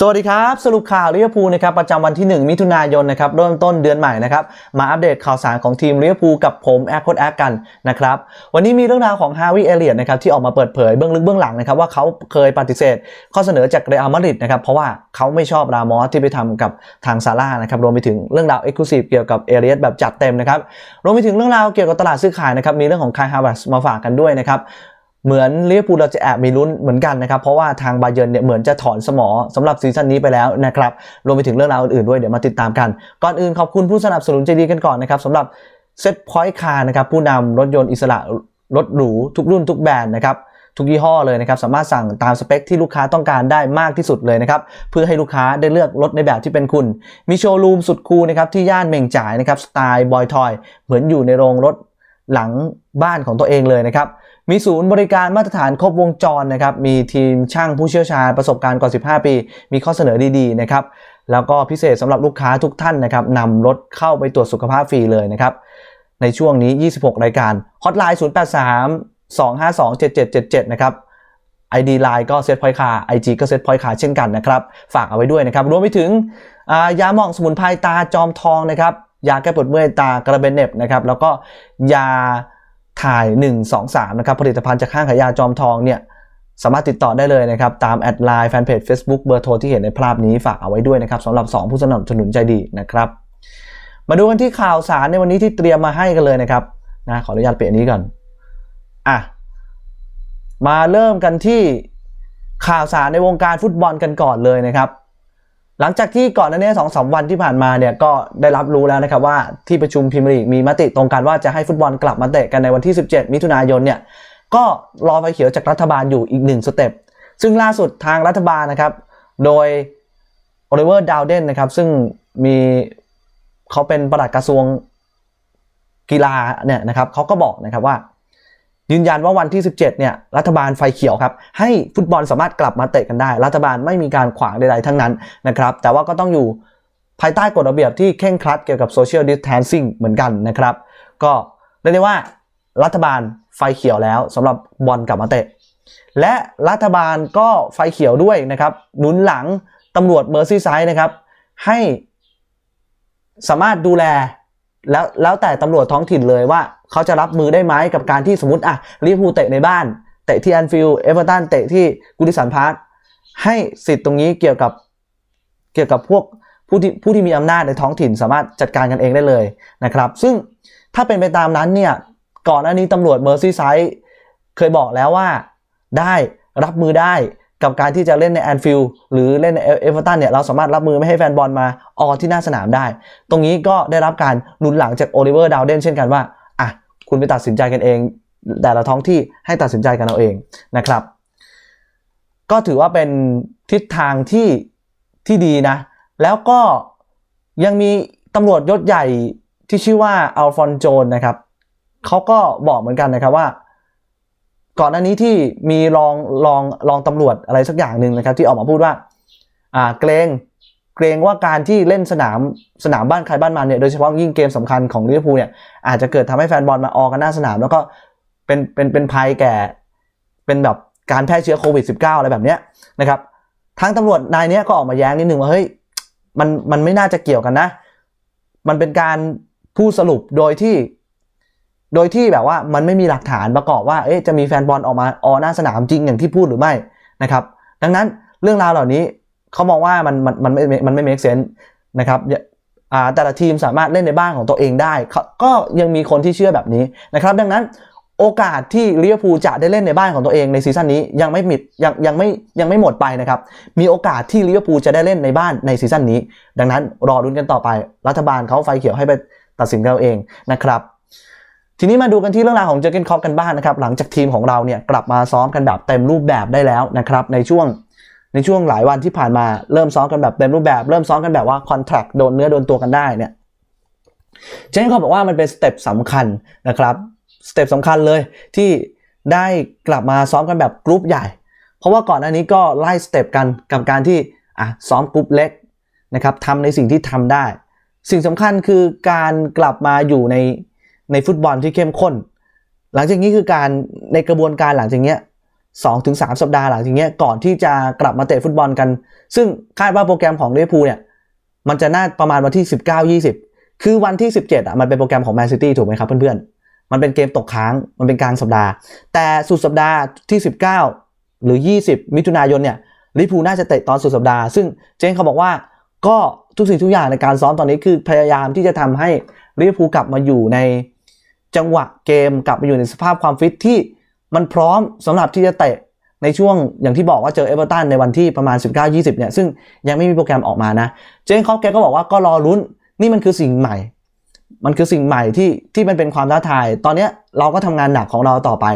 สวัสดีครับ สรุปข่าวลิเวอร์พูลนะครับประจำวันที่ 1 มิถุนายนนะครับเริ่มต้นเดือนใหม่นะครับมาอัปเดตข่าวสารของทีมลิเวอร์พูลกับผม แอคโคดแอคกันนะครับวันนี้มีเรื่องราวของฮาวิเอเลียตนะครับที่ออกมาเปิดเผยเบื้องลึกเบื้องหลังนะครับว่าเขาเคยปฏิเสธ ข้อเสนอจากเรอัลมาดริดนะครับเพราะว่าเขาไม่ชอบรามอสที่ไปทำกับทางซาร่านะครับรวมไปถึงเรื่องราวเอ็กซ์คลูซีฟเกี่ยวกับเอเลียตแบบจัดเต็มนะครับรวมไปถึงเรื่องราวเกี่ยวกับตลาดซื้อขายนะครับมีเรื่องของคายฮาวัสมาฝากกันด้วยนะครับเหมือนเลี้วงปูเราจะแอบมีลุ้นเหมือนกันนะครับเพราะว่าทางบาเยิร์นเนี่ยเหมือนจะถอนสมอสำหรับซีซั่นนี้ไปแล้วนะครับรวมไปถึงเรื่องราวอื่นๆด้วยเดี๋ยวมาติดตามกัน ก่อนอื่นขอบคุณผู้สนับสนุนใจดีกันก่อนนะครับสำหรับเซ็ตพอยต์คาร์นะครับผู้นำรถยนต์อิสระรถหรูทุกรุ่นทุกแบรนด์นะครับทุกยี่ห้อเลยนะครับสามารถสั่งตามสเปคที่ลูกค้าต้องการได้มากที่สุดเลยนะครับเพื่อให้ลูกค้าได้เลือกรถในแบบที่เป็นคุณ มีโชว์รูมสุดคูลนะครับที่ย่านเมงจ่ายนะครับสไตล์บอยทอยเหมือนอยู่ในโรงรถหลังบ้านของตัวเองเลยนะครับ มีศูนย์บริการมาตรฐานครบวงจรนะครับ มีทีมช่างผู้เชี่ยวชาญประสบการณ์กว่า 15 ปี มีข้อเสนอดีๆ นะครับ แล้วก็พิเศษสำหรับลูกค้าทุกท่านนะครับ นำรถเข้าไปตรวจสุขภาพฟรีเลยนะครับ ในช่วงนี้ 26 รายการฮอตไลน์083 252 7777 นะครับ ID Line ก็เซตพอยคา IG ก็เซตพอยคาเช่นกันนะครับ ฝากเอาไว้ด้วยนะครับ รวมไปถึงยาหม่องสมุนไพรตาจอมทองนะครับยาแก้ปวดเมื่อยตากระเบนเน็บนะครับ แล้วก็ยาถ่าย 123 นะครับ ผลิตภัณฑ์จากข้างขายยาจอมทองเนี่ยสามารถติดต่อได้เลยนะครับ ตามแอดไลน์แฟนเพจ Facebook เบอร์โทรที่เห็นในภาพนี้ ฝากเอาไว้ด้วยนะครับสำหรับ 2 ผู้สนับสนุนใจดีนะครับ มาดูกันที่ข่าวสารในวันนี้ที่เตรียมมาให้กันเลยนะครับนะขออนุญาตเปลี่ยนนี้ก่อนอ่ะมาเริ่มกันที่ข่าวสารในวงการฟุตบอลกันก่อนเลยนะครับหลังจากที่ก่อนหน้านี้สองสาวันที่ผ่านมาเนี่ยก็ได้รับรู้แล้วนะครับว่าที่ประชุมพิมรีมีมติตรงกันว่าจะให้ฟุตบอลกลับมาเตะกันในวันที่ 17 มิถุนายนเนี่ยก็รอไฟเขียวจากรัฐบาลอยู่อีกหนึ่งสเต็ปซึ่งล่าสุดทางรัฐบาลนะครับ โดยโอลิเวอร์ดาวเดนนะครับซึ่งมีเขาเป็นประหลัดกระทรวงกีฬาเนี่ยนะครับเขาก็บอกนะครับว่ายืนยันว่าวันที่17เนี่ยรัฐบาลไฟเขียวครับให้ฟุตบอลสามารถกลับมาเตะกันได้ รัฐบาลไม่มีการขวางใดๆทั้งนั้นนะครับแต่ว่าก็ต้องอยู่ภายใต้กฎระเบียบที่เข่งครัดเกี่ยวกับโซเชียลดิสแทนซิ่งเหมือนกันนะครับ ก็เรียกได้ว่ารัฐบาลไฟเขียวแล้วสำหรับบอลกลับมาเตะและรัฐบาลก็ไฟเขียวด้วยนะครับหนุนหลังตำรวจเมอร์ซี่ไซด์นะครับให้สามารถดูแลแล้วแล้วแต่ตำรวจท้องถิ่นเลยว่า เขาจะรับมือได้ไหมกับการที่สมมติอ่ะลิฟร์พูเตะในบ้าน เตะที่แอนฟิลด์เอเวอร์ตันเตะที่กุดิสันพาร์คให้สิทธิ์ตรงนี้เกี่ยวกับเกี่ยวกับพวกผู้ที่ผู้ที่มีอำนาจในท้องถิ่นสามารถจัดการกันเองได้เลยนะครับ ซึ่งถ้าเป็นไปตามนั้นเนี่ย ก่อนหน้านี้ตำรวจเมอร์ซี่ไซด์เคยบอกแล้วว่าได้รับมือได้กับการที่จะเล่นในแอนฟิลด์หรือเล่นในเอเวอร์ตันเนี่ยเราสามารถรับมือไม่ให้แฟนบอลมาออที่หน้าสนามได้ ตรงนี้ก็ได้รับการหนุนหลังจากโอลิเวอร์ดาวเดนเช่นกันว่าอ่ะคุณไปตัดสินใจกันเองแต่ละท้องที่ให้ตัดสินใจกันเอาเองนะครับ ก็ถือว่าเป็นทิศทางที่ที่ดีนะ แล้วก็ยังมีตำรวจยศใหญ่ที่ชื่อว่าอัลฟอนโจนนะครับเขาก็บอกเหมือนกันนะครับว่าก่อนหน้านี้ที่มีรองรองรองตำรวจอะไรสักอย่างหนึ่งนะครับที่ออกมาพูดว่าอ่าเกรงเกรงว่าการที่เล่นสนามสนามบ้านใครบ้านมันเนี่ยโดยเฉพาะยิ่งเกมสำคัญของลิเวอร์พูลเนี่ยอาจจะเกิดทำให้แฟนบอลมาออกันหน้าสนาม แล้วก็เป็นเป็นเป็นภัยแก่เป็นแบบการแพร่เชื้อโควิด -19 อะไรแบบเนี้ยนะครับทางตำรวจนายเนี้ยก็ออกมาแย้งนิดนึงว่าเฮ้ยมันมันไม่น่าจะเกี่ยวกันนะ มันเป็นการผู้สรุปโดยที่โดยที่แบบว่ามันไม่มีหลักฐานประกอบว่าเอ๊ะจะมีแฟนบอลออกมาออหน้าสนามจริงอย่างที่พูดหรือไม่นะครับ ดังนั้นเรื่องราวเหล่านี้เขามองว่ามันมันมันไม่มันไม่ make sense นะครับแต่ละทีมสามารถเล่นในบ้านของตัวเองได้ก็ยังมีคนที่เชื่อแบบนี้นะครับ ดังนั้นโอกาสที่ลิเวอร์พูลจะได้เล่นในบ้านของตัวเองในซีซั่นนี้ยังไม่มิดยังยังไม่ยังไม่หมดไปนะครับ มีโอกาสที่ลิเวอร์พูลจะได้เล่นในบ้านในซีซั่นนี้ ดังนั้นรอรุ้นกันต่อไปรัฐบาลเขาไฟเขียวให้ไปตัดสินเราเองนะครับทีนี้มาดูกันที่เรื่องราวของเจอร์เกนคอปกันบ้างนนะครับ หลังจากทีมของเราเนี่ยกลับมาซ้อมกันแบบเต็มรูปแบบได้แล้วนะครับในช่วงในช่วงหลายวันที่ผ่านมาเริ่มซ้อมกันแบบเต็มรูปแบบเริ่มซ้อมกันแบบว่าคอนแทคโดนเนื้อโดนตัวกันได้เนี่ยเจนคอปบอกว่ามันเป็นสเต็ปสำคัญนะครับสเต็ปสำคัญเลยที่ได้กลับมาซ้อมกันแบบกรุ๊ปใหญ่ เพราะว่าก่อนหน้านี้ก็ไล่สเต็ปกันกับการที่อ่ะซ้อมกรุ๊ปเล็กนะครับทำในสิ่งที่ทำได้ สิ่งสำคัญคือการกลับมาอยู่ในในฟุตบอลที่เข้มข้น หลังจากนี้คือการในกระบวนการหลังจากนี้สองถึงสามสัปดาห์หลังจากนี้ ก่อนที่จะกลับมาเตะฟุตบอลกัน ซึ่งคาดว่าโปรแกรมของลิเวอร์พูลเนี่ยมันจะน่าประมาณวันที่สิบเก้ายี่สิบคือวันที่สิบเจ็ดอ่ะมันเป็นโปรแกรมของแมนซิตี้ถูกไหมครับเพื่อนๆ มันเป็นเกมตกค้างมันเป็นกลางสัปดาห์ แต่สุดสัปดาห์ที่สิบเก้าหรือยี่สิบมิถุนายนเนี่ยลิเวอร์พูลน่าจะเตะตอนสุดสัปดาห์ ซึ่งเจนเขาบอกว่าก็ทุกสิ่งทุกอย่างในการซ้อมตอนนี้คือพยายามที่จะทำให้ลิเวอร์พูกลับมาอยู่ในจังหวะเกมกลับไปอยู่ในสภาพความฟิตที่มันพร้อมสำหรับที่จะเตะในช่วงอย่างที่บอกว่าเจอเอเวอร์ตันในวันที่ประมาณ 19-20 เนี่ย ซึ่งยังไม่มีโปรแกรมออกมานะ เจนคอปแกก็บอกว่าก็รอลุ้น นี่มันคือสิ่งใหม่ มันคือสิ่งใหม่ที่ที่มันเป็นความท้าทาย ตอนนี้เราก็ทำงานหนักของเราต่อไป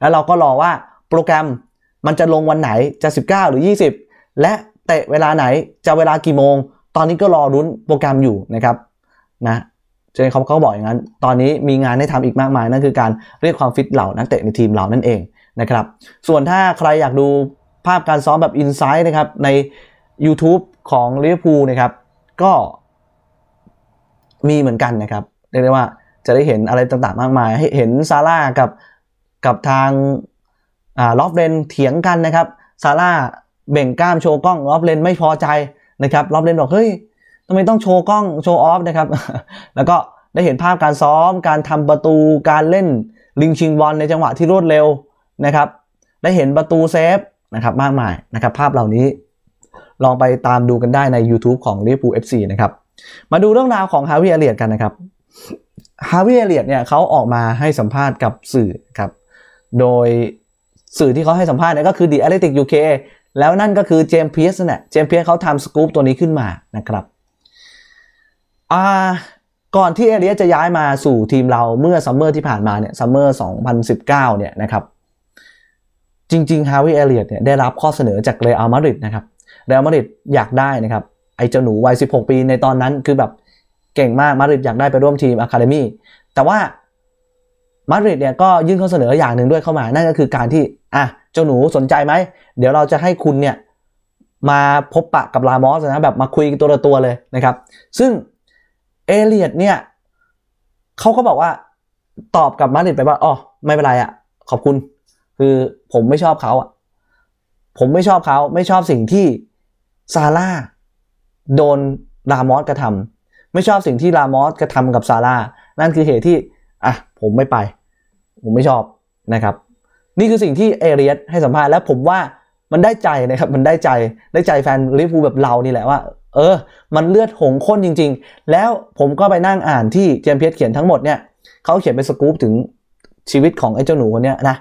แล้วเราก็รอว่าโปรแกรมมันจะลงวันไหนจะ 19หรือ20 และเตะเวลาไหนจะเวลากี่โมง ตอนนี้ก็รอลุ้นโปรแกรมอยู่นะครับนะชนเขาก็บอกอย่างนั้น ตอนนี้มีงานให้ทำอีกมากมาย นั่นคือการเรียกความฟิตเหล่านักเตะในทีมเหล่านั่นเองนะครับ ส่วนถ้าใครอยากดูภาพการซ้อมแบบอินไซด์นะครับใน YouTube ของลิเวอร์พูลนะครับก็มีเหมือนกันนะครับ เรียกได้ว่าจะได้เห็นอะไรต่างๆมากมายเห็นซาร่ากับกับทางลอฟเรนเถียงกันนะครับซาร่าเบ่งกล้ามโชว์กล้องลอฟเรนไม่พอใจนะครับลอฟเรนบอกเฮ้ยทำไมต้องโชว์กล้อง โชว์ออฟนะครับ แล้วก็ได้เห็นภาพการซ้อม การทำประตู การเล่นลิงชิงบอลในจังหวะที่รวดเร็วนะครับ ได้เห็นประตูเซฟนะครับมากมายนะครับภาพเหล่านี้ ลองไปตามดูกันได้ใน YouTube ของลิเวอร์พูล FC นะครับ มาดูเรื่องราวของฮาวิเอเลียดกันนะครับ ฮาวิเอเลียดเนี่ยเขาออกมาให้สัมภาษณ์กับสื่อครับ โดยสื่อที่เขาให้สัมภาษณ์เนี่ยก็คือ The Athletic UK แล้วนั่นก็คือเจมส์เพียสเนี่ยเจมส์เพียสเขาทำสกู๊ปตัวนี้ขึ้นมานะครับอ่าก่อนที่เอเลีย จะย้ายมาสู่ทีมเราเมื่อซัมเมอร์ที่ผ่านมาเนี่ยซัมเมอร์2019 เนี่ยนะครับ จริงๆฮาวิเอเลียเนี่ยได้รับข้อเสนอจากเรอัลมาดริดนะครับเรอัลมาดริดอยากได้นะครับ ไอเจ้าหนูวัย 16 ปีในตอนนั้นคือแบบเก่งมาก มาดริดอยากได้ไปร่วมทีมอะคาเดมี่แต่ว่ามาดริดเนี่ยก็ยื่นข้อเสนออย่างหนึ่งด้วยเข้ามา นั่นก็คือการที่ อ่ะเจ้าหนูสนใจไหมเดี๋ยวเราจะให้คุณเนี่ย มาพบปะกับลามอสนะแบบมาคุยตัวละตัวเลยนะครับซึ่งเอเลียดเนี่ยเขาก็บอกว่าตอบกับมาดริดไปว่าอ๋อไม่เป็นไรอะ่ะขอบคุณคือผมไม่ชอบเขาอะ่ะผมไม่ชอบเขา ไม่ชอบสิ่งที่ซาร่าโดนรามอสกระทำ ไม่ชอบสิ่งที่รามอสกระทำกับซาร่านั่นคือเหตุที่อ่ะผมไม่ไป ผมไม่ชอบนะครับ นี่คือสิ่งที่เอเรียสให้สัมภาษณ์และผมว่ามันได้ใจนะครับมันได้ใจได้ใจแฟนลิฟวรพูแบบเรานี่แหละว่าเออ มันเลือดหงข้นจริงๆ แล้วผมก็ไปนั่งอ่านที่เจมเพียสเขียนทั้งหมดเนี่ยเขาเขียนเป็นสกู๊ปถึงชีวิตของไอ้เจ้าหนูคนเนี้ยนะ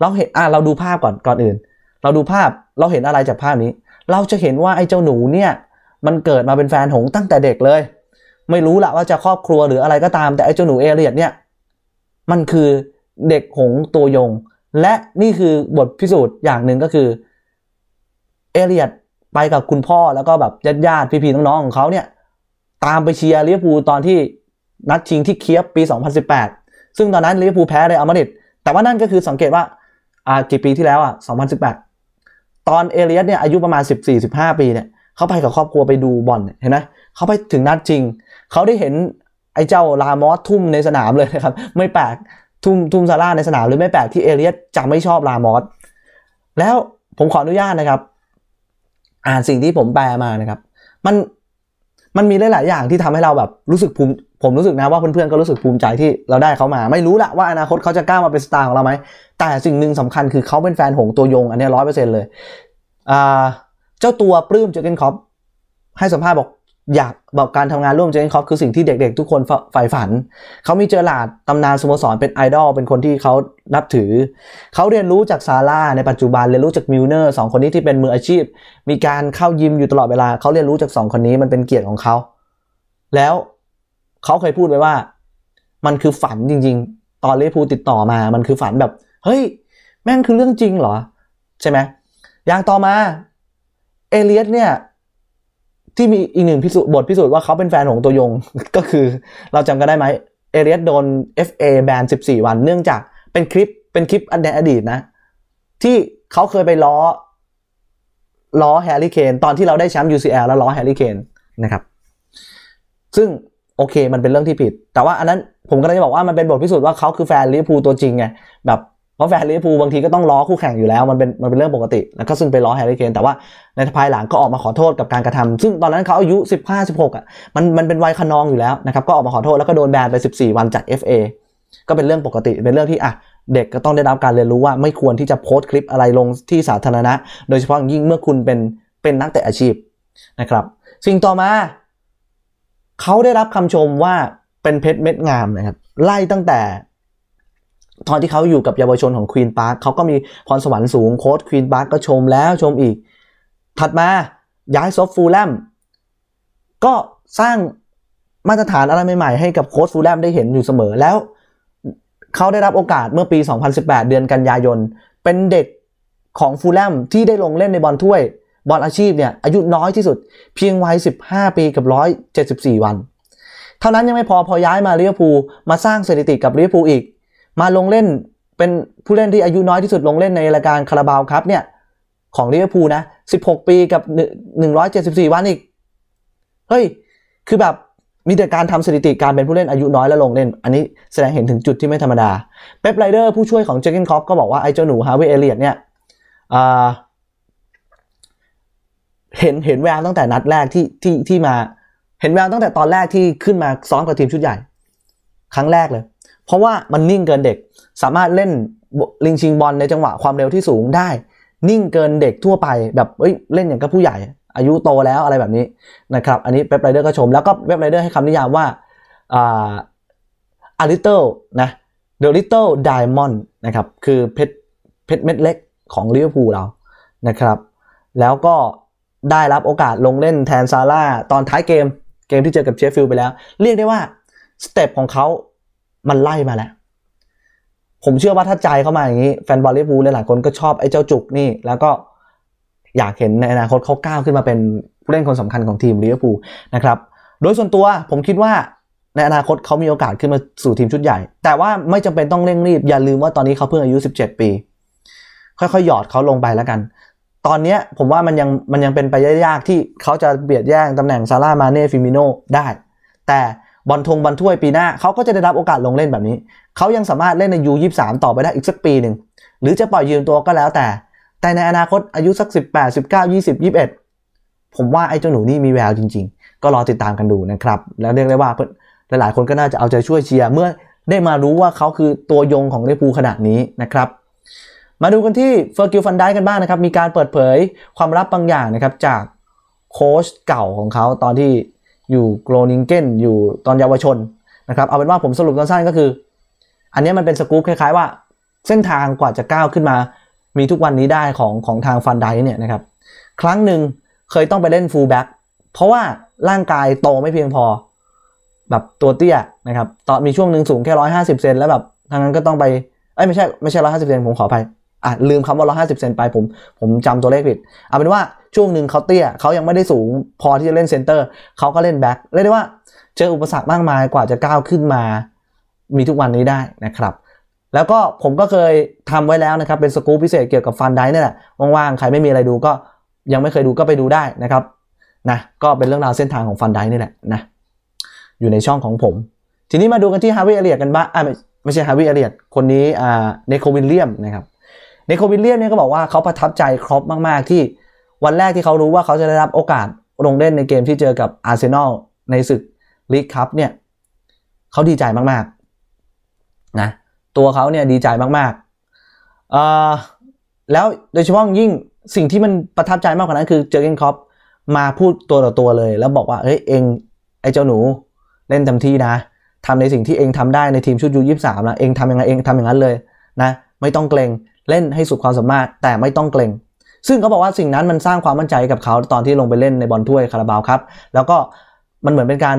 เราเห็น อ่าเราดูภาพก่อนก่อนอื่น เราดูภาพ เราเห็นอะไรจากภาพนี้ เราจะเห็นว่าไอ้เจ้าหนูเนี่ย มันเกิดมาเป็นแฟนหงตั้งแต่เด็กเลย ไม่รู้ละว่าจะครอบครัวหรืออะไรก็ตาม แต่ไอ้เจ้าหนูเอเรียดเนี่ย มันคือเด็กหงตัวยง และนี่คือบทพิสูจน์อย่างหนึ่งก็คือเอเรียดไปกับคุณพ่อแล้วก็แบบญาติญาติพี่พี่น้องๆของเขาเนี่ยตามไปเชียร์ลิเวอร์พูลตอนที่นัดชิงที่เคียบปี 2018 ซึ่งตอนนั้นลิเวอร์พูลแพ้เลยอามาดริด แต่ว่านั่นก็คือสังเกตว่า อ่ากี่ปีที่แล้วอ่ะ 2018 ตอนเอเลียสเนี่ยอายุประมาณ 14-15 ปีเนี่ยเขาไปกับครอบครัวไปดูบอลเห็นไหมเขาไปถึงนัดจริง เขาได้เห็นไอ้เจ้าลามอสทุ่มในสนามเลยนะครับไม่แปลกทุ่มทุ่มซาร่าในสนามหรือไม่แปลกที่เอเลียสจะไม่ชอบลามอสแล้วผมขออนุญาตนะครับอ่านสิ่งที่ผมแปลมานะครับมันมันมีหลายๆอย่างที่ทำให้เราแบบรู้สึกภูมิผมรู้สึกนะว่าเพื่อนๆก็รู้สึกภูมิใจที่เราได้เขามาไม่รู้ละว่าอนาคตเขาจะกล้ามาเป็นสตาร์ของเราไหมแต่สิ่งหนึ่งสำคัญคือเขาเป็นแฟนหงตัวยงอันนี้ร้อยเปอร์เซ็นต์เลยเจ้าตัวปลื้มเจอเกนคอปให้สัมภาษณ์บอกอยากแบบการทำงานร่วมเจนคอปคือสิ่งที่เด็ก ๆ ทุกคนใฝ่ฝัน เขามีเจอหลาดตำนานสโมสรเป็นไอดอลเป็นคนที่เขานับถือ เขาเรียนรู้จากซาร่าในปัจจุบันเรียนรู้จากมิลเนอร์สองคนนี้ที่เป็นมืออาชีพ มีการเข้ายิมอยู่ตลอดเวลาเขาเรียนรู้จากสองคนนี้มันเป็นเกียรติของเขาแล้วเขาเคยพูดไว้ว่า มันคือฝันจริงๆ ตอนเลพูติดต่อมา มันคือฝันแบบเฮ้ยแม่งคือเรื่องจริงเหรอ ใช่ไหมอย่างต่อมาเอเลียสเนี่ยที่มีอีกหนึ่งพิสูจน์บทพิสูจน์ว่าเขาเป็นแฟนของตัวยงก็คือเราจำกันได้ไหมเอเรียสโดน FA แบน 14 วันเนื่องจากเป็นคลิปเป็นคลิปอันอดีตนะ ที่เขาเคยไปล้อล้อแฮร์รี่เคนตอนที่เราได้แชมป์ UCL แล้วล้อแฮร์รี่เคนนะครับซึ่งโอเคมันเป็นเรื่องที่ผิด แต่ว่าอันนั้นผมก็เลยจะบอกว่ามันเป็นบทพิสูจน์ว่าเขาคือแฟนลิเวอร์พูลตัวจริงไงแบบเพราะแฟนลิเวอร์พูลบางทีก็ต้องล้อคู่แข่งอยู่แล้วมันเป็นมันเป็นเรื่องปกติแล้วก็ซึ่งไปล้อแฮร์รี่เคนแต่ว่าในภายหลังก็ออกมาขอโทษกับการกระทำ ซึ่งตอนนั้นเขาอายุ 15 16อ่ะมันมันเป็นวัยขนองอยู่แล้วนะครับก็ออกมาขอโทษแล้วก็โดนแบนไป14 วันจาก FA ก็เป็นเรื่องปกติเป็นเรื่องที่อ่ะเด็กก็ต้องได้รับการเรียนรู้ว่าไม่ควรที่จะโพสต์คลิปอะไรลงที่สาธารณะ โดยเฉพาะยิ่งเมื่อคุณเป็นเป็นนักเตะอาชีพนะครับ สิ่งต่อมาเขาได้รับคำชมว่าเป็นเพชรเม็ดงามนะครับไล่ตั้งแต่ตอนที่เขาอยู่กับเยาวชนของควีนปาร์คเขาก็มีพรสวรรค์สูงโค้ชควีนปาร์คก็ชมแล้วชมอีก ถัดมาย้ายซอฟฟูลแลมก็สร้างมาตรฐานอะไรใหม่ๆให้กับโค้ชฟูลแลมได้เห็นอยู่เสมอแล้วเขาได้รับโอกาสเมื่อปี 2018 เดือนกันยายนเป็นเด็กของฟูลแลมที่ได้ลงเล่นในบอลถ้วย บอลอาชีพเนี่ยอายุน้อยที่สุดเพียงวัย15 ปีกับ 174 วันเท่านั้นยังไม่พอพอย้ายมาเรียพูมาสร้างสถิติกับเรียพูอีกมาลงเล่นเป็นผู้เล่นที่อายุน้อยที่สุดลงเล่นในรายการคาราบาวครับเนี่ยของลิเวอร์พูลนะ 16 ปีกับ 174 วันอีกเฮ้ย คือแบบมีแต่การทำสถิติการเป็นผู้เล่นอายุน้อยแล้วลงเล่น อันนี้แสดงเห็นถึงจุดที่ไม่ธรรมดา เป๊ปไรเดอร์ผู้ช่วยของเจคกินคอฟก็บอกว่าไอ้เจ้าหนูฮาวิเอเลียดเนี่ยเห็นเห็นแววตั้งแต่นัดแรกที่ที่ที่มา เห็นแววตั้งแต่ตอนแรกที่ขึ้นมาซ้อมกับทีมชุดใหญ่ ครั้งแรกเลยเพราะว่ามันนิ่งเกินเด็ก สามารถเล่น ลิงชิงบอลในจังหวะความเร็วที่สูงได้ นิ่งเกินเด็กทั่วไปแบบเอ้ย เล่นอย่างกับผู้ใหญ่ อายุโตแล้วอะไรแบบนี้นะครับ อันนี้เว็บไรเดอร์ก็ชม แล้วก็เว็บไรเดอร์ให้คำนิยามว่าอาริเต t นะ เดลิเต t ไดมอนด์นะครับ คือเพชรเพชรเม็ดเล็กของลิเวอร์พูลเรา นะครับ แล้วก็ได้รับโอกาสลงเล่นแทนซาร่าตอนท้ายเกมเกมที่เจอกับเชฟฟิลด์ไปแล้ว เรียกได้ว่าสเต็ปของเขามันไล่มาแล้ว ผมเชื่อว่าถ้าใจเข้ามาอย่างนี้แฟนบอลลิบูลหลายคนก็ชอบไอ้เจ้าจุกนี่แล้วก็อยากเห็นในอนาคตเขาก้าวขึ้นมาเป็นผู้เล่นคนสำคัญของทีมลิเวอร์พูลนะครับ โดยส่วนตัวผมคิดว่าในอนาคตเขามีโอกาสขึ้นมาสู่ทีมชุดใหญ่ แต่ว่าไม่จำเป็นต้องเร่งรีบอย่าลืมว่าตอนนี้เขาเพิ่งอายุ 17 ปี ค่อยๆ หยอดเขาลงไปแล้วกันตอนนี้ผมว่ามันยังมันยังเป็นไปยากที่เขาจะเบียดแย่งตำแหน่งซาร่ามาเน่ฟิมิโนได้แต่บอลทงบอลถ้วยปีหน้าเขาก็จะได้รับโอกาสลงเล่นแบบนี้ เขายังสามารถเล่นในยูยี่สต่อไปได้อีกสักปีหนึ่งหรือจะปล่อยยืมตัวก็แล้วแต่ แต่ในอนาคตอายุสัก 18 19 20 21 ผมว่าไอ้เจ้าหนูนี่มีแววจริงๆ ก็รอติดตามกันดูนะครับ แล้วเรียกได้ว่าหลายๆคนก็น่าจะเอาใจช่วยเชียร์เมื่อได้มารู้ว่าเขาคือตัวยงของเวอพูขนาดนี้นะครับมาดูกันที่เฟอร์กิลฟันได้กันบ้างนะครับมีการเปิดเผยความลับบางอย่างนะครับจากโค้ชเก่าของเขาตอนที่อยู่โกลนิงเกนอยู่ตอนเยาวชนนะครับเอาเป็นว่าผมสรุปสั้นๆก็คือ อันนี้มันเป็นสกู๊ปคล้ายๆว่าเส้นทางกว่าจะก้าวขึ้นมา มีทุกวันนี้ได้ของของทางฟันไดเนี่ยนะครับครั้งหนึ่งเคยต้องไปเล่นฟูลแบ็กเพราะว่าร่างกายโตไม่เพียงพอแบบตัวเตี้ยนะครับตอนมีช่วงหนึ่งสูงแค่ร้อยห้าสิบเซนแล้วแบบ ทางนั้นก็ต้องไปเอ้ยไม่ใช่ไม่ใช่ร้อยห้าสิบเซนผมขอไปอ่ะลืมคำว่าร้อยห้าสิบเซนไปผมผมจำตัวเลขผิดเอาเป็นว่าช่วงหนึ่งเขาเตี้ยเขายังไม่ได้สูงพอที่จะเล่นเซนเตอร์ เขาก็เล่นแบ็ค เรียกได้ว่าเจออุปสรรคมากมาย กว่าจะก้าวขึ้นมา มีทุกวันนี้ได้นะครับ แล้วก็ผมก็เคยทำไว้แล้วนะครับ เป็นสกู๊ปพิเศษเกี่ยวกับฟันได้นี่แหละ ว่างๆ ใครไม่มีอะไรดูก็ยังไม่เคยดูก็ไปดูได้นะครับ นะ ก็เป็นเรื่องราวเส้นทางของฟันได้นี่แหละนะ อยู่ในช่องของผม ทีนี้มาดูกันที่ฮาวิเอเลียกันบ้างไม่ใช่ฮาวิเอเลียคนนี้ อ่า เนโควินเลียมนะครับ เนโควินเลียมเนี่ยก็บอกว่าเขาประทับใจครอปมากๆที่วันแรกที่เขารู้ว่าเขาจะได้รับโอกาส ลงเล่นในเกมที่เจอกับอาร์เซนอลในศึกลีกคัพเนี่ยเขาดีใจมากๆนะตัวเขาเนี่ยดีใจมากๆเอ่อแล้วโดยเฉพาะยิ่งสิ่งที่มันประทับใจมากกว่านั้นคือเจอเกนคอปมาพูดตัวต่อตัวเลย แล้วบอกว่าเฮ้ยเองไอ้เจ้าหนูเล่น็ำที่นะทำในสิ่งที่เองทำได้ในทีมชุดยูยี่สามนะเองทำยังไงเองทำอย่างนั้นเลยนะไม่ต้องเกรงเล่นให้สุดความสามารถ แต่ไม่ต้องเกรงซึ่งเขาบอกว่าสิ่งนั้นมันสร้างความมั่นใจกับเขาตอนที่ลงไปเล่นในบอลถ้วยคาราบาวครับแล้วก็มันเหมือนเป็นการ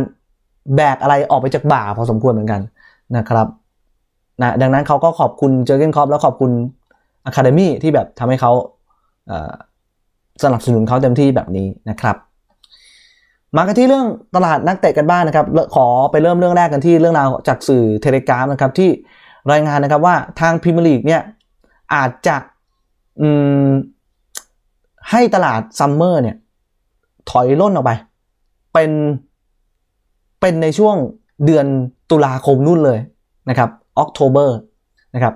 แบกอะไรออกไปจากบ่าพอสมควรเหมือนกันนะครับนะดังนั้นเขาก็ขอบคุณเจอร์เกนคอปแล้วขอบคุณอะคาเดมี่ที่แบบทำให้เขาสนับสนุนเขาเต็มที่แบบนี้นะครับ มากันที่เรื่องตลาดนักเตะกันบ้างนนะครับขอไปเริ่มเรื่องแรกกันที่เรื่องราวจากสื่อเทเลกราฟนะครับที่รายงานนะครับว่าทางพิมลีกเนี่ยอาจจะให้ตลาดซัมเมอร์เนี่ย ถอยล่นออกไป เป็น เป็นในช่วงเดือนตุลาคมนู่นเลยนะครับออกโทเบอร์นะครับ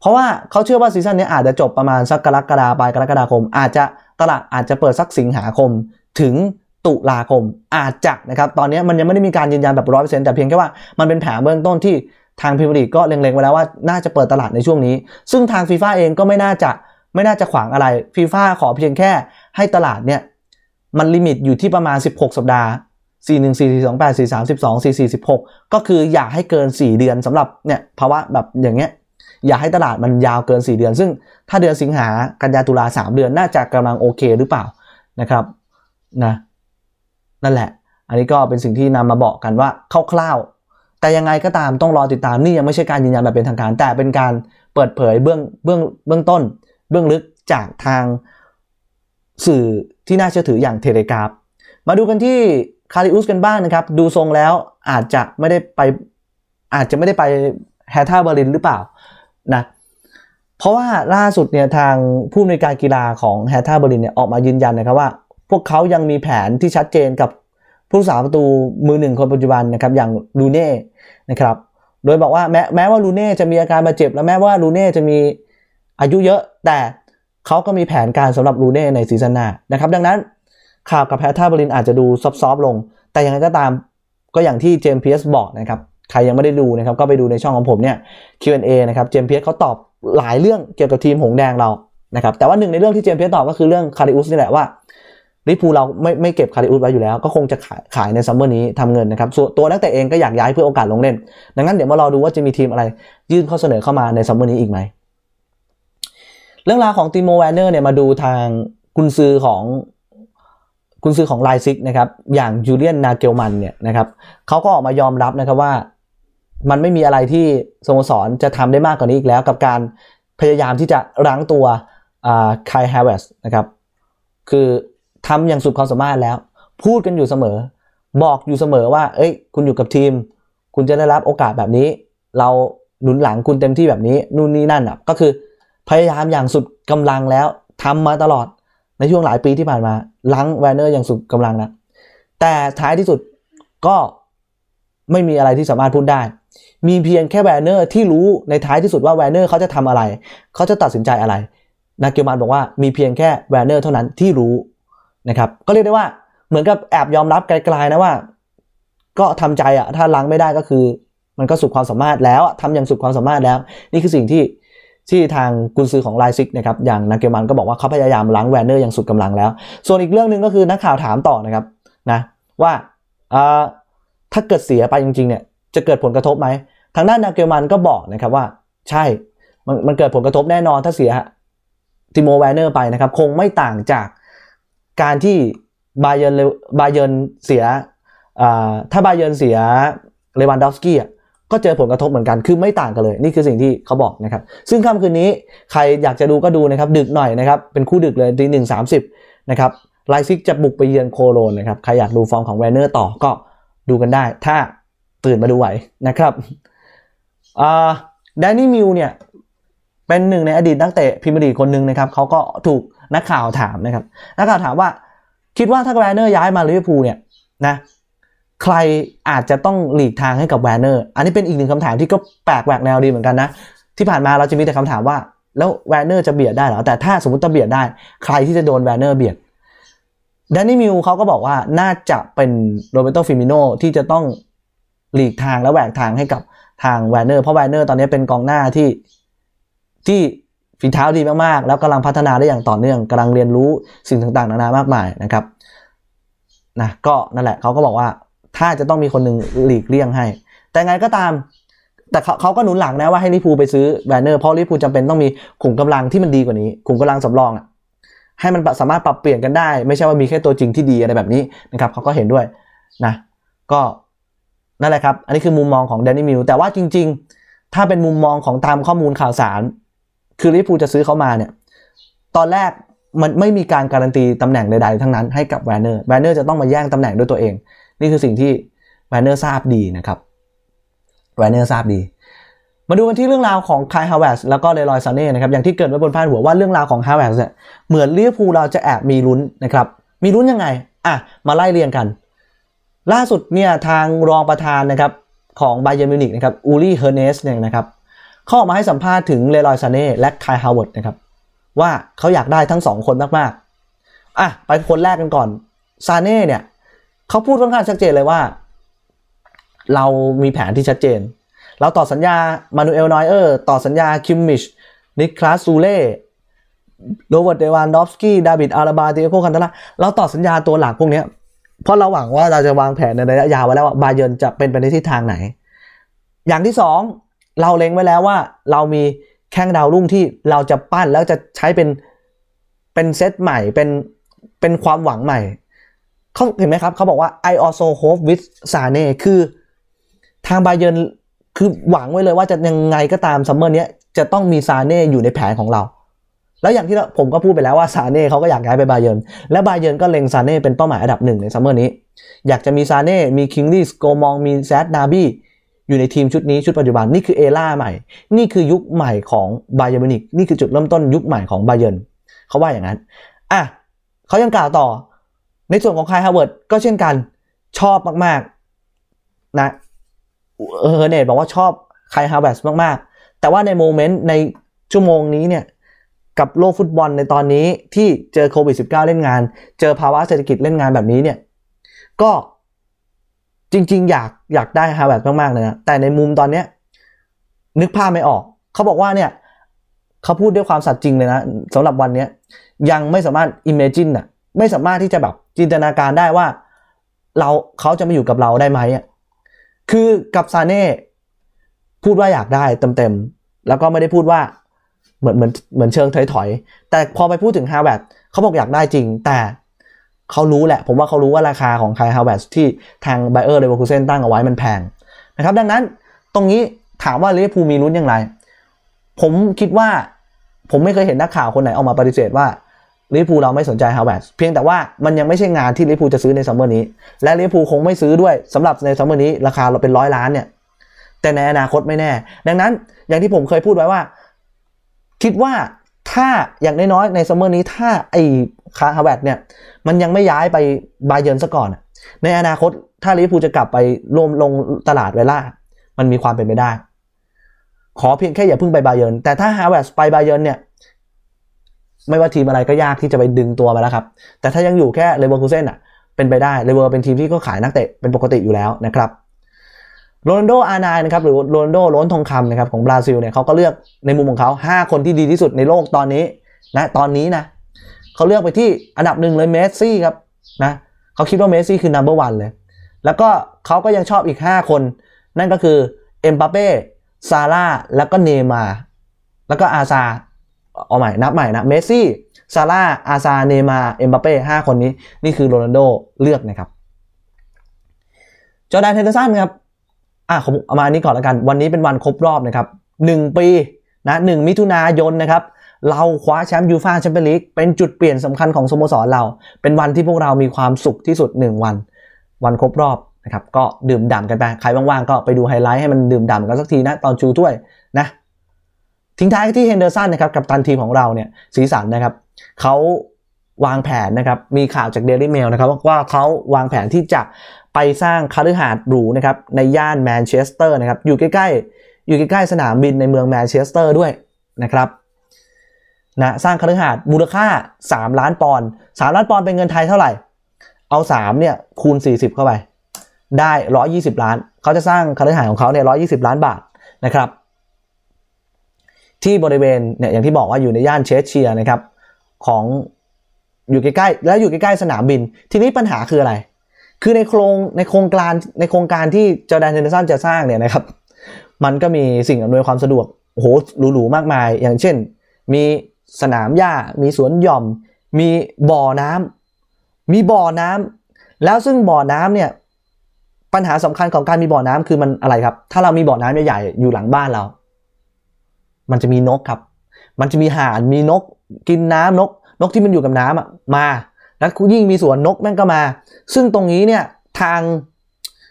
เพราะว่าเขาเชื่อว่าซีซั่นนี้ อาจจะจบประมาณสักกรกฎาคมปลายกรกฎาคม อาจจะตลาดอาจจะเปิดสักสิงหาคมถึงตุลาคมอาจจะนะครับตอนนี้มันยังไม่ได้มีการยืนยันแบบร้อยเปอร์เซ็นต์แต่เพียงแค่ว่ามันเป็นแผนเบื้องต้นที่ทางพิมลีก็เล็งๆไว้แล้วว่า น่าจะเปิดตลาดในช่วงนี้ ซึ่งทางฟีฟ่าเองก็ไม่น่าจะไม่น่าจะขวางอะไรฟีฟ่าขอเพียงแค่ให้ตลาดเนี่ยมันลิมิตอยู่ที่ประมาณ 16 สัปดาห์ 4 1 4 4 2 8 4 3 12 4 4 16 ก็คืออย่าให้เกิน 4 เดือนสำหรับเนี่ยภาวะแบบอย่างเงี้ยอย่าให้ตลาดมันยาวเกิน 4 เดือน ซึ่งถ้าเดือนสิงหากันยาตุลา 3 เดือนน่าจะกำลังโอเคหรือเปล่านะครับนะนั่นแหละอันนี้ก็เป็นสิ่งที่นำมาบอกกันว่าคร่าวๆแต่ยังไงก็ตามต้องรอติดตามนี่ยังไม่ใช่การยืนยันแบบเป็นทางการ แต่เป็นการเปิดเผยเบื้องเบื้องเบื้องต้นเบื้องลึกจากทางสื่อที่น่าเชื่อถืออย่างเทเลกราฟ มาดูกันที่คาริอุสกันบ้างนะครับ ดูทรงแล้วอาจจะไม่ได้ไปอาจจะไม่ได้ไปแฮท่าบอรลินหรือเปล่านะ เพราะว่าล่าสุดเนี่ยทางผู้ในการกีฬาของแฮท่าบอรลินเนี่ยออกมายืนยันนะครับว่า พวกเขายังมีแผนที่ชัดเจนกับผู้สาประตูมือหนึ่งคนปัจจุบันนะครับอย่างลูเน่นะครับ โดยบอกว่าแม้แม้ว่าลูเน่จะมีอาการบาดเจ็บและแม้ว่าลูเน่จะมีอายุเยอะแต่เขาก็มีแผนการสำหรับรูเน่ในซีซั่นหน้านะครับดังนั้นข่าวกับแพทเทอร์บรินอาจจะดูซอฟๆลง แต่ยังไงก็ตามก็อย่างที่เจมส์พีเอสบอกนะครับใครยังไม่ได้ดูนะครับก็ไปดูในช่องของผมเนี่ย Q&A นะครับเจมส์พีเอสเขาตอบหลายเรื่องเกี่ยวกับทีมหงแดงเรานะครับแต่ว่าหนึ่งในเรื่องที่เจมส์พีเอสตอบก็คือเรื่องคาริอุสนี่แหละว่าลิปูเราไม่ไม่เก็บคาริอุสไว้อยู่แล้วก็คงจะขายขายในซัมเมอร์นี้ทำเงินนะครับส่วนตัวนักเตะเองก็อยากย้ายเพื่อโอกาสลงเล่น ดังนั้นเดี๋ยวมารอดูว่าจะมีทีมอะไรยื่นข้อเสนอเข้ามาในซัมเมอร์นี้อีกไหมเรื่องราวของติโมแวนเนอร์เนี่ยมาดูทางกุนซือของกุนซือของไลซิกนะครับอย่างจูเลียนนาเกลมันเนี่ยนะครับเขาก็ออกมายอมรับนะครับว่า มันไม่มีอะไรที่สโมสรจะทำได้มากกว่านี้อีกแล้วกับการพยายามที่จะรั้งตัวคายฮาเวสนะครับ คือทำอย่างสุดความสามารถแล้ว พูดกันอยู่เสมอ บอกอยู่เสมอว่าเอ้ย คุณอยู่กับทีม คุณจะได้รับโอกาสแบบนี้ เราหนุนหลังคุณเต็มที่แบบนี้ นู่นนี่นั่นอ่ะก็คือพยายามอย่างสุดกำลังแล้ว ทำมาตลอดในช่วงหลายปีที่ผ่านมาลังแวนเนอร์อย่างสุดกำลังนะแต่ท้ายที่สุดก็ไม่มีอะไรที่สามารถพูดได้มีเพียงแค่แวนเนอร์ที่รู้ในท้ายที่สุดว่าแวนเนอร์เขาจะทำอะไร เขาจะตัดสินใจอะไรนาเกียมัน บอกว่ามีเพียงแค่แวนเนอร์เท่านั้นที่รู้นะครับก็เรียกได้ว่า เหมือนกับแอบยอมรับไกลๆนะว่า ก็ทำใจอะถ้าลังไม่ได้ก็คือ มันก็สุดความสามารถแล้วทำอย่างสุดความสามารถแล้ว นี่คือสิ่งที่ที่ทางกุนซือของไลซิกนะครับ อย่างนักเกมันก็บอกว่าเขาพยายามล้างแวนเนอร์อย่างสุดกำลังแล้ว ส่วนอีกเรื่องหนึ่งก็คือนักข่าวถามต่อนะครับนะว่าถ้าเกิดเสียไปจริงๆเนี่ยจะเกิดผลกระทบไหม ทางด้านนักเกมันก็บอกนะครับว่า ใช่มันมันเกิดผลกระทบแน่นอนถ้าเสียติโมแวนเนอร์ไปนะครับ คงไม่ต่างจากการที่บาเยนบาเยนเสียถ้าบาเยนเสียเลวันดอฟสกี้อ่ะก็เจอผลกระทบเหมือนกัน คือไม่ต่างกันเลย นี่คือสิ่งที่เขาบอกนะครับ ซึ่งค่ำคืนนี้ใครอยากจะดูก็ดูนะครับ ดึกหน่อยนะครับ เป็นคู่ดึกเลยตีหนึ่งสามสิบนะครับ ไลซิกจะบุกไปเยือนโคโลนนะครับ ใครอยากดูฟอร์มของแวนเนอร์ต่อก็ดูกันได้ ถ้าตื่นมาดูไหวนะครับดนนี่มิวเนี่ย เป็นหนึ่งในอดีตนักเตะพิมรีคนหนึ่งนะครับ เขาก็ถูกนักข่าวถามนะครับ นักข่าวถามว่าคิดว่าถ้าแวนเนอร์ย้ายมาลิเวอร์พูลเนี่ยนะใครอาจจะต้องหลีกทางให้กับแวนเนอร์ อันนี้เป็นอีกหนึ่งคำถามที่ก็แปลกแหวกแนวดีเหมือนกันนะ ที่ผ่านมาเราจะมีแต่คำถามว่าแล้วแวนเนอร์จะเบียดได้หรอ แต่ถ้าสมมติจะเบียดได้ ใครที่จะโดนแวนเนอร์เบียดแดนนี่มิวเขาก็บอกว่าน่าจะเป็นโรเบโตฟิมิโนที่จะต้องหลีกทางและแหวกทางให้กับทางแวนเนอร์ เพราะแวนเนอร์ตอนนี้เป็นกองหน้าที่ที่ฝีเท้าดีมากๆ แล้วกำลังพัฒนาได้อย่างต่อเนื่องกำลังเรียนรู้สิ่งต่างๆ นานามากมายนะครับนะก็นั่นแหละเขาก็บอกว่าถ้าจะต้องมีคนหนึ่งหลีกเลี่ยงให้ แต่ไงก็ตาม แต่เขาก็หนุนหลังนะว่าให้ลิพูไปซื้อแบนเนอร์ เพราะลิพูจำเป็นต้องมีขุมกำลังที่มันดีกว่านี้ขุมกำลังสำรองอะให้มันสามารถปรับเปลี่ยนกันได้ ไม่ใช่ว่ามีแค่ตัวจริงที่ดีอะไรแบบนี้นะครับเขาก็เห็นด้วยนะ ก็นั่นแหละครับ อันนี้คือมุมมองของแดนนี่มิลแต่ว่าจริง ๆ ถ้าเป็นมุมมองของตามข้อมูลข่าวสาร คือลิพูจะซื้อเขามาเนี่ย ตอนแรกมันไม่มีการการันตีตำแหน่งใดๆ ทั้งนั้นให้กับแวนเนอร์แวนเนอร์จะต้องมาแย่งตาแหน่งด้วยตัวเองนี่คือสิ่งที่แวนเนอร์ทราบดีนะครับแวนเนอร์ทราบดี มาดูกันที่เรื่องราวของคายฮาวเวสแล้วก็เลรอยซานเน่นะครับอย่างที่เกิดไว้บนพาดหัวว่าเรื่องราวของฮาวเวสเนี่ยเหมือนลเวี้ยภูเราจะแอบมีลุ้นนะครับมีลุ้นยังไง อ่ะ มาไล่เรียงกัน ล่าสุดเนี่ยทางรองประธานนะครับของไบเยอร์มิวนิกนะครับอูรี่เฮอร์เนสเนี่ยนะครับเข้ามาให้สัมภาษณ์ถึงเลรอยซานเน่และคายฮาวเวิร์นะครับว่าเขาอยากได้ทั้งสองคนมากๆอ่ะไปคนแรกกันก่อนซานเน่เนี่ยเขาพูดค่อนข้างชัดเจนเลยว่า เรามีแผนที่ชัดเจน เราต่อสัญญามานูเอลนอยเออร์ต่อสัญญาคิมมิชนิคลาสซูเล่โรเบิร์ตเดวานดอฟสกี้ดาบิดอาราบาตียโคคันตาลาเราต่อสัญญาตัวหลักพวกนี้ เพราะเราหวังว่าเราจะวางแผนในระยะยาวไว้แล้วว่าบาเยินจะเป็นไปในทิศทางไหน อย่างที่สองเราเล็งไว้แล้วว่า เรามีแข้งดาวรุ่งที่เราจะปั้น แล้วจะใช้เป็น เป็นเซตใหม่เป็นเป็นความหวังใหม่เขาเห็นไหมครับเขาบอกว่า I also hope with Sane คือทางบาเยนคือหวังไว้เลยว่าจะยังไงก็ตามซัมเมอร์นี้จะต้องมีซาเน่อยู่ในแผนของเรา แล้วอย่างที่ผมก็พูดไปแล้วว่าซาเน่เขาก็อยากย้ายไปบาเยนและบาเยนก็เล็งซาเน่เป็นเป้าหมายอันดับหนึ่งในซัมเมอร์นี้ อยากจะมีซาเน่มีคิงลีสโกมอง มีแซดนาบี้อยู่ในทีมชุดนี้ชุดปัจจุบันนี่คือเอล่าใหม่นี่คือยุคใหม่ของบาเยอร์มินิกนี่คือจุดเริ่มต้นยุคใหม่ของบาเยอร์เขาว่าอย่างนั้นอ่ะเขายังกล่าวต่อในส่วนของคายฮาวเวิร์ดก็เช่นกันชอบมากๆนะเออเนตบอกว่าชอบคายฮาวเวิร์ดมากๆ แต่ว่าในโมเมนต์ในชั่วโมงนี้เนี่ยกับโลกฟุตบอลในตอนนี้ที่เจอโควิด -19 เล่นงาน เจอภาวะเศรษฐกิจเล่นงานแบบนี้เนี่ยก็จริง ๆ อยากอยากได้ฮาวเวิร์ดมากๆเลยนะ แต่ในมุมตอนเนี้ยนึกภาพไม่ออก เขาบอกว่าเนี่ยเขาพูดด้วยความสัตย์จริงเลยนะสำหรับวันนี้ยังไม่สามารถ imagine นะไม่สามารถที่จะแบบจินตนาการได้ว่าเราเขาจะมาอยู่กับเราได้ไหมอ่ะคือกับซาเน่ พูดว่าอยากได้เต็มๆแล้วก็ไม่ได้พูดว่าเหมือนเหมือนเหมือนเชิงถอยๆแต่พอไปพูดถึงฮาวเวิร์ดเขาบอกอยากได้จริง แต่เขารู้แหละ ผมว่าเขารู้ว่าราคาของครฮาวเวิร์ดที่ทางไบเออร์เลเวอร์คูเซนตั้งเอาไว้มันแพงนะครับดังนั้นตรงนี้ถามว่าลิเวอร์พูลมีลุ้นอย่างไรผมคิดว่าผมไม่เคยเห็นนักข่าวคนไหนออกมาปฏิเสธว่าลิฟูเราไม่สนใจฮาวเวิร์ดเพียงแต่ว่ามันยังไม่ใช่งานที่ลิฟูจะซื้อในซัมเมอร์นี้ และลิฟูคงไม่ซื้อด้วยสำหรับในซัมเมอร์นี้ ราคาเราเป็นร้อยล้านเนี่ยแต่ในอนาคตไม่แน่ ดังนั้น อย่างที่ผมเคยพูดไว้ว่า คิดว่าถ้าอย่างน้อยๆในซัมเมอร์นี้ ถ้าไอ้คาฮาวเวิร์ดเนี่ยมันยังไม่ย้ายไปบาเยิร์นซะก่อน ในอนาคตถ้าลิฟูจะกลับไปรวมลงตลาดเวล่ามันมีความเป็นไปได้ ขอเพียงแค่อย่าพึ่งไปบาเยิร์นแต่ถ้าฮาวเวิร์ดไปบาเยิร์นเนี่ยไม่ว่าทีมอะไรก็ยากที่จะไปดึงตัวมาแล้วครับ แต่ถ้ายังอยู่แค่เลเวอร์คูเซ่นอ่ะเป็นไปได้ เลเวอร์เป็นทีมที่ก็ขายนักเตะเป็นปกติอยู่แล้วนะครับ โรนัลโดอาร์นายนะครับหรือโรนัลโดล้นทองคำนะครับของบราซิลเนี่ยเขาก็เลือกในมุมของเขา 5 คนที่ดีที่สุดในโลกตอนนี้นะตอนนี้นะเขาเลือกไปที่อันดับหนึ่งเลยเมสซี่ครับนะเขาคิดว่าเมสซี่คือนัมเบอร์วันเลยแล้วก็เขาก็ยังชอบอีก 5 คน นั่นก็คือเอ็มบาเป้ซาร่าแล้วก็เนมาแล้วก็อาซาเอาใหม่ นับใหม่นะ เมสซี่ ซาร่าอาซาเนมา เอ็มบัปเป้ห้าคนนี้ นี่คือโรนัลโดเลือกนะครับ จอแดนเทนเดอร์สันครับ อ่ะผมเอามาอันนี้ก่อนละกัน วันนี้เป็นวันครบรอบนะครับ หนึ่งปีนะ หนึ่งมิถุนายนนะครับ เราคว้าแชมป์ยูฟ่าแชมเปี้ยนลีก เป็นจุดเปลี่ยนสำคัญของสโมสรเรา เป็นวันที่พวกเรามีความสุขที่สุด 1 วัน วันครบรอบนะครับ ก็ดื่มด่ำกันไป ใครว่างๆก็ไปดูไฮไลท์ให้มันดื่มด่ำกันสักทีนะ ตอนชูถ้วยนะทิ้งท้ายที่เฮนเดอร์สันนะครับกับตันทีมของเราเนี่ยสีสันนะครับเขาวางแผนนะครับมีข่าวจากเดลี่เมลนะครับว่าเขาวางแผนที่จะไปสร้างคาิหาร์ดหรูนะครับในย่านแมนเชสเตอร์นะครับอยู่ใกล้ ๆ อยู่ใกล้ ๆ สนามบินในเมืองแมนเชสเตอร์ด้วยนะครับนะสร้างคาิหาร์ดมูลค่า 3 ล้านปอนด์3ล้านปอนด์เป็นเงินไทยเท่าไหร่ เอา3เนี่ยคูณ 40 เข้าไป ได้ 120 ล้าน เขาจะสร้างคาิหาร์ดของเขาเนี่ย120 ล้านบาทนะครับที่บริเวณเนี่ยอย่างที่บอกว่าอยู่ในย่านเชสเชียนะครับของอยู่ใกล้ๆแล้วอยู่ใกล้ๆสนามบินทีนี้ปัญหาคืออะไร คือในโครงในโครงการในโครงการที่จอแดนเทนเดอร์สันจะสร้างเนี่ยนะครับ มันก็มีสิ่งอำนวยความสะดวกโหหรูๆมากมาย อย่างเช่น มีสนามหญ้า มีสวนหย่อมมีบ่อน้ำ มีบ่อน้ำ แล้วซึ่งบ่อน้ำเนี่ยปัญหาสำคัญของการมีบ่อน้ำคือมันอะไรครับ ถ้าเรามีบ่อน้ำใหญ่ๆอยู่หลังบ้านเรามันจะมีนกครับ มันจะมีห่านมีนก กินน้ำนกนกที่มันอยู่กับน้ำอ่ะมาแล้วยิ่งมีสวนนกแม่งก็มา ซึ่งตรงนี้เนี่ยทาง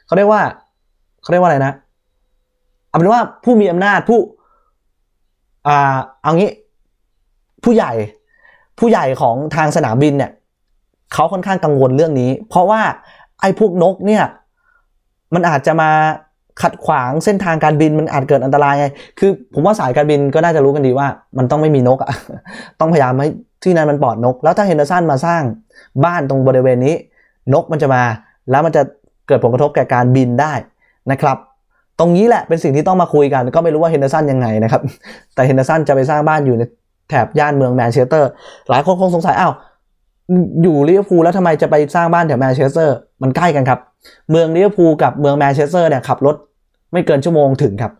เขาเรียกว่าเขาเรียกว่าอะไรนะเอาเป็นว่าผู้มีอำนาจผู้อ่าเอางี้ ผู้ใหญ่ ผู้ใหญ่ของทางสนามบินเนี่ยเขาค่อนข้างกังวลเรื่องนี้ เพราะว่าไอ้พวกนกเนี่ย มันอาจจะมาขัดขวางเส้นทางการบินมันอาจเกิดอันตรายไงคือ ผมว่าสายการบินก็น่าจะรู้กันดีว่า มันต้องไม่มีนกอะต้องพยายามให้ที่นั้นมันปลอดนก แล้วถ้าเฮนเดอร์สันมาสร้างบ้านตรงบริเวณนี้ นกมันจะมา แล้วมันจะเกิดผลกระทบแก่การบินได้นะครับตรงนี้แหละเป็นสิ่งที่ต้องมาคุยกัน ก็ไม่รู้ว่าเฮนเดอร์สันยังไงนะครับแต่เฮนเดอร์สันจะไปสร้างบ้านอยู่ในแถบย่านเมืองแมนเชสเตอร์หลายคนคงสงสัยอ้าวอยู่ลิเวอร์พูลแล้วทำไมจะไปสร้างบ้านแถวแมนเชสเตอร์มันใกล้กันครับเมืองลิเวอร์พูลกับเมืองแมนเชสเตอร์เนี่ยขับรถไม่เกินชั่วโมงถึงครับ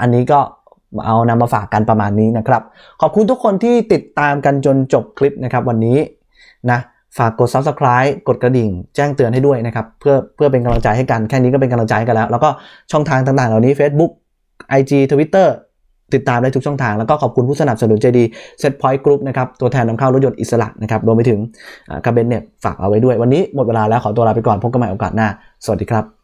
อันนี้ก็เอานำมาฝากกันประมาณนี้นะครับ ขอบคุณทุกคนที่ติดตามกันจนจบคลิปนะครับวันนี้นะฝากกด subscribe กดกระดิ่งแจ้งเตือนให้ด้วยนะครับ เพื่อเพื่อเป็นกำลังใจให้กัน แค่นี้ก็เป็นกำลังใจกันแล้ว แล้วก็ช่องทางต่างๆ เหล่านี้ Facebook IG Twitter ติดตามได้ทุกช่องทางแล้วก็ขอบคุณผู้สนับสนุนใจดี Setpoint Group นะครับตัวแทนนำเข้ารถยนต์อิสระนะครับรวมไปถึงกระเบนเนี่ยฝากเอาไว้ด้วยวันนี้หมดเวลาแล้วขอตัวลาไปก่อน พบกันใหม่โอกาสหน้าสวัสดีครับ